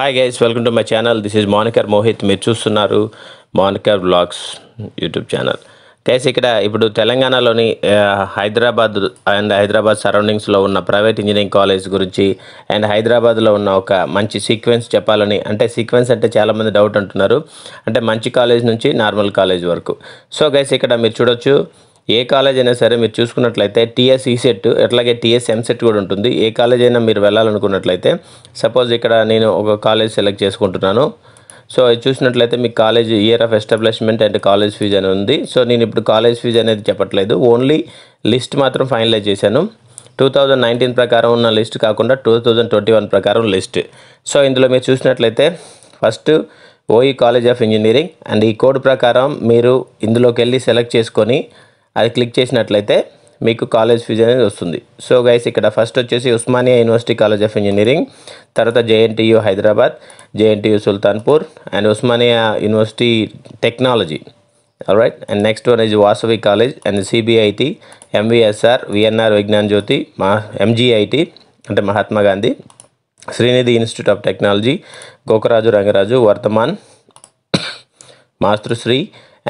hi guys welcome to my channel this is Monikar Mohit మీరు చూస్తున్నారు Monikar blogs YouTube channel guys ఇక్కడ ఇప్పుడు తెలంగాణలోని హైదరాబాద్ అండ్ హైదరాబాద్ సరౌండింగ్స్లో ఉన్న ప్రైవేట్ ఇంజనీరింగ్ కాలేజ్ గురించి అండ్ హైదరాబాద్లో ఉన్న ఒక మంచి సీక్వెన్స్ చెప్పాలని అంటే సీక్వెన్స్ అంటే చాలామంది డౌట్ అంటున్నారు అంటే మంచి కాలేజ్ నుంచి నార్మల్ కాలేజ్ వరకు సో గైస్ ఇక్కడ మీరు చూడొచ్చు ఏ కాలేజ్ అయినా సరే మీరు చూసుకున్నట్లయితే టీఎస్ ఈసెట్ e అట్లాగే టీఎస్ సెట్ కూడా ఉంటుంది ఏ కాలేజ్ అయినా మీరు వెళ్ళాలనుకున్నట్లయితే సపోజ్ ఇక్కడ నేను ఒక కాలేజ్ సెలెక్ట్ చేసుకుంటున్నాను సో అది చూసినట్లయితే మీ college year of establishment and college fee అని ఉంది సో నేను ఇప్పుడు కాలేజ్ ఫీజు అనేది చెప్పట్లేదు ఓన్లీ లిస్ట్ మాత్రం ఫైనలైజ్ చేశాను టూ థౌజండ్ నైన్టీన్ ప్రకారం ఉన్న లిస్ట్ కాకుండా టూ థౌజండ్ ట్వంటీ వన్ ప్రకారం లిస్ట్ సో ఇందులో మీరు చూసినట్లయితే first OE college of engineering and ఈ కోడ్ ప్రకారం మీరు ఇందులోకి వెళ్ళి సెలెక్ట్ చేసుకొని అది క్లిక్ చేసినట్లయితే మీకు కాలేజ్ ఫీజు అనేది వస్తుంది సో గైస్ ఇక్కడ ఫస్ట్ వచ్చేసి Osmania university college of engineering తర్వాత JNTU Hyderabad JNTU Sultanpur and Osmania university technology right and next one is Vasavi college and CBIT MVSR VNR Vignan Jyothi మా ఎంజీఐటి అంటే Mahatma Gandhi Srinidhi institute of technology Gokaraju Rangaraju Vardhaman మాస్తృశ్రీ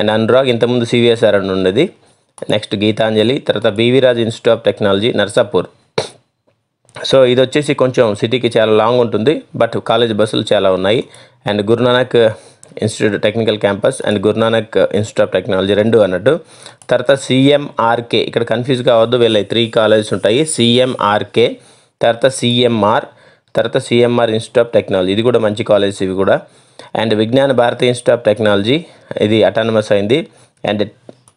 అండ్ అనురాగ్ ఇంతకుముందు సివిఎస్ఆర్ అని ఉండేది నెక్స్ట్ గీతాంజలి తర్వాత BV Raj institute of technology Narsapur so ఇది వచ్చేసి కొంచెం సిటీకి చాలా లాంగ్ ఉంటుంది బట్ కాలేజ్ బస్సులు చాలా ఉన్నాయి and Guru Nanak institute technical campus and Guru Nanak institute of technology రెండు అన్నట్టు తర్వాత సిఎంఆర్కే ఇక్కడ కన్ఫ్యూజ్ కావద్దు వీళ్ళ త్రీ కాలేజెస్ ఉంటాయి సిఎంఆర్కే తర్వాత సిఎంఆర్ తర్వాత సిఎంఆర్ ఇన్స్టిట్యూట్ ఆఫ్ టెక్నాలజీ ఇది కూడా మంచి కాలేజ్ ఇవి కూడా and Vignana Bharathi institute of technology ఇది అటానమస్ అయింది అండ్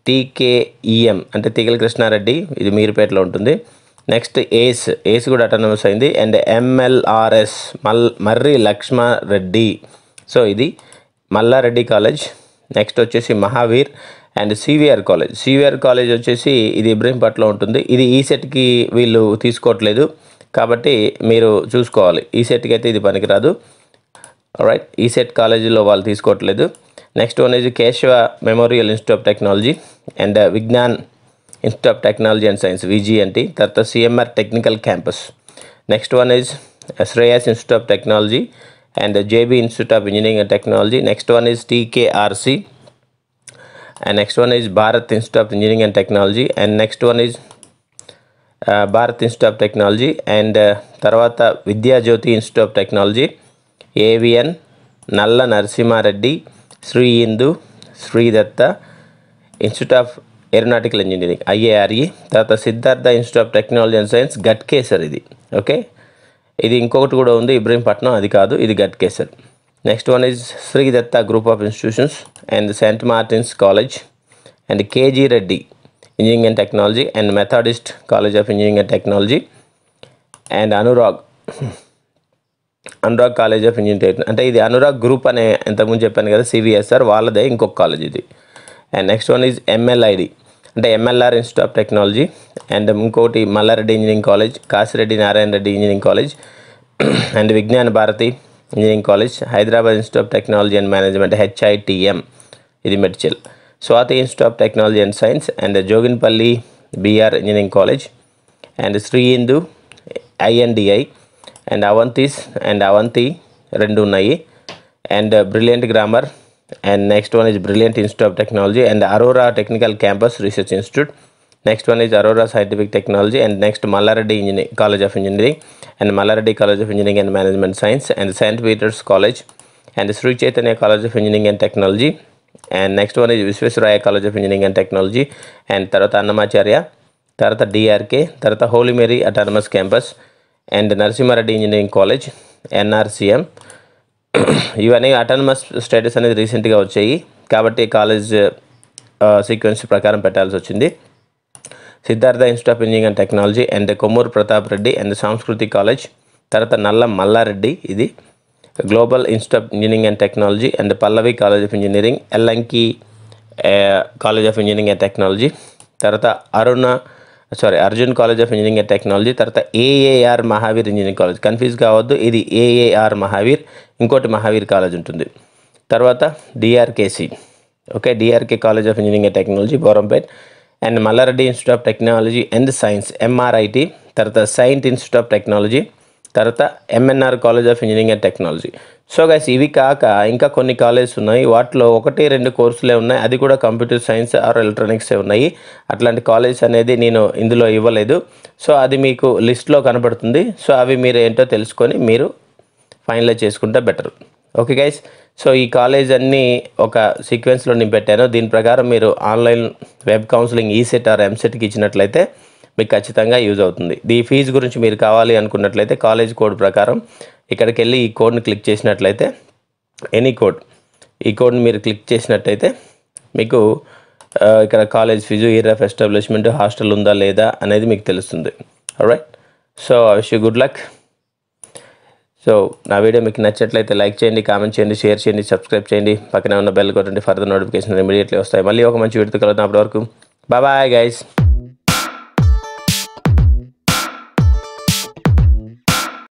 టీకేఈఎం అంటే తీగల కృష్ణారెడ్డి ఇది మీరుపేటలో ఉంటుంది నెక్స్ట్ ఏస్ ఏస్ కూడా అటానమస్ అయింది అండ్ ఎంఎల్ఆర్ఎస్ మల్ మర్రి లక్ష్మారెడ్డి సో ఇది మల్లారెడ్డి కాలేజ్ నెక్స్ట్ వచ్చేసి Mahaveer and CVR college CVR college వచ్చేసి ఇది ఇబ్రహీంపట్లో ఉంటుంది ఇది ఈ సెట్కి వీళ్ళు తీసుకోవట్లేదు కాబట్టి మీరు చూసుకోవాలి ఈ సెట్కి అయితే ఇది పనికిరాదు రైట్ ఈసెట్ కాలేజీలో వాళ్ళు తీసుకోవట్లేదు next one is Keshava memorial institute of technology and Vignan institute of technology and science VGNT తర్వాత CMR technical campus next one is Shreyas institute of technology and JB institute of engineering and technology next one is TKRC and next one is Bharat institute of engineering and technology and next one is Bharat institute of technology and తర్వాత Vidya Jyothi institute of technology AVN Nalla Narasimha Reddy Shri Indu Sri Datta institute of aeronautical engineering IARE తర్వాత Siddhartha institute of technology and science Ghatkesar ఇది okay ఇది ఇంకొకటి కూడా ఉంది ఇబ్రహీంపట్నం అది కాదు ఇది Ghatkesar next one is Sri Datta group of institutions and Saint Martin's college and KG Reddy engineering and technology and Methodist college of engineering and technology and Anurag Anurag college of engineering అంటే ఇది అనురాగ్ గ్రూప్ అనే ఇంతకుముందు చెప్పాను కదా సివిఎస్ఆర్ వాళ్ళదే ఇంకొక కాలేజ్ ఇది and next one is MLID అంటే MLR institute of technology and ఇంకోటి Malla Reddy engineering college Kasi Reddy Narayana Reddy engineering college and Vignana Bharathi engineering college Hyderabad institute of technology and management HITM ఇది Medchal Swathi institute of technology and science and Joginpally BR engineering college and Sri Hindu INDI and Avanthi's and Avanthi రెండు ఉన్నాయి and brilliant grammar and next one is brilliant institute of technology and Aurora technical campus research institute next one is Aurora scientific technology and next Malla Reddy engineering college of engineering and Malla Reddy college of engineering and management science and Saint Peter's college and Sri Chaitanya college of engineering and technology and next one is Visvesvaraya college of engineering and technology and తర్వాత అన్నమాచార్య తర్వాత DRK తర్వాత Holy Mary autonomous campus and Narasimha Reddy engineering college NRCM ఇవన్నీ autonomous status అనేది రీసెంట్గా వచ్చాయి కాబట్టి college sequence ప్రకారం పెట్టాల్సి వచ్చింది Siddhartha institute of engineering and technology and Kommuru Pratap Reddy and Samskruti college తర్వాత నల్ల మల్లారెడ్డి ఇది global institute of engineering and technology and Pallavi college of engineering Ellenki college of engineering and technology తర్వాత Aruna sorry Arjun college of engineering and technology తర్వాత AAR Mahavir engineering college confuse కావద్దు ఇది AAR Mahavir ఇంకోటి Mahavir college ఉంటుంది తర్వాత DRKC okay DRK college of engineering and technology బోరంపేట్ and Mallareddy institute of technology and science MRIT తర్వాత saint institute of technology తర్వాత MNR college of engineering and technology so guys ఇవి కాక ఇంకా కొన్ని కాలేజెస్ ఉన్నాయి వాటిలో ఒకటి రెండు కోర్సులే ఉన్నాయి అది కూడా కంప్యూటర్ సైన్స్ ఆర్ ఎలక్ట్రానిక్సే ఉన్నాయి అట్లాంటి కాలేజ్ అనేది నేను ఇందులో ఇవ్వలేదు సో అది మీకు లిస్ట్లో కనబడుతుంది సో అవి మీరు ఏంటో తెలుసుకొని మీరు ఫైనలైజ్ చేసుకుంటే బెటర్ ఓకే గైస్ సో ఈ కాలేజ్ అన్నీ ఒక సీక్వెన్స్లో నేను పెట్టాను దీని ప్రకారం మీరు online web counselling ECET or ఎంసెట్కి ఇచ్చినట్లయితే మీకు ఖచ్చితంగా యూజ్ అవుతుంది దీ ఫీజు గురించి మీరు కావాలి అనుకున్నట్లయితే కాలేజ్ కోడ్ ప్రకారం ఇక్కడికి వెళ్ళి ఈ కోడ్ని క్లిక్ చేసినట్లయితే ఎనీ కోడ్ ఈ కోడ్ని మీరు క్లిక్ చేసినట్టయితే మీకు ఇక్కడ college fee year of establishment hostel ఉందా లేదా అనేది మీకు తెలుస్తుంది right so I wish you good luck so నా వీడియో మీకు నచ్చినట్లయితే లైక్ చేయండి కామెంట్ చేయండి షేర్ చేయండి సబ్స్క్రైబ్ చేయండి పక్కనే ఉన్న బెల్ కొట్టండి ఫర్దర్ నోటిఫికేషన్ ఇమీడియట్లీ వస్తాయి మళ్ళీ ఒక మంచి వీడియో కలుగుతున్నప్పటి వరకు బాయ్ గైస్